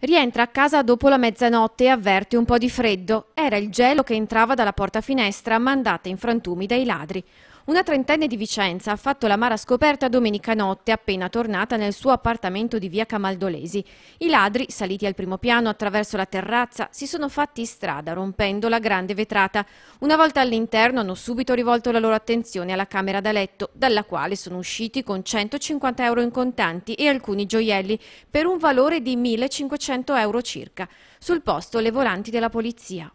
Rientra a casa dopo la mezzanotte e avverte un po' di freddo. Era il gelo che entrava dalla porta finestra mandata in frantumi dai ladri. Una trentenne di Vicenza ha fatto la mara scoperta domenica notte appena tornata nel suo appartamento di via Camaldolesi. I ladri, saliti al primo piano attraverso la terrazza, si sono fatti strada rompendo la grande vetrata. Una volta all'interno hanno subito rivolto la loro attenzione alla camera da letto, dalla quale sono usciti con 150 euro in contanti e alcuni gioielli per un valore di 1500 euro circa. Sul posto le volanti della polizia.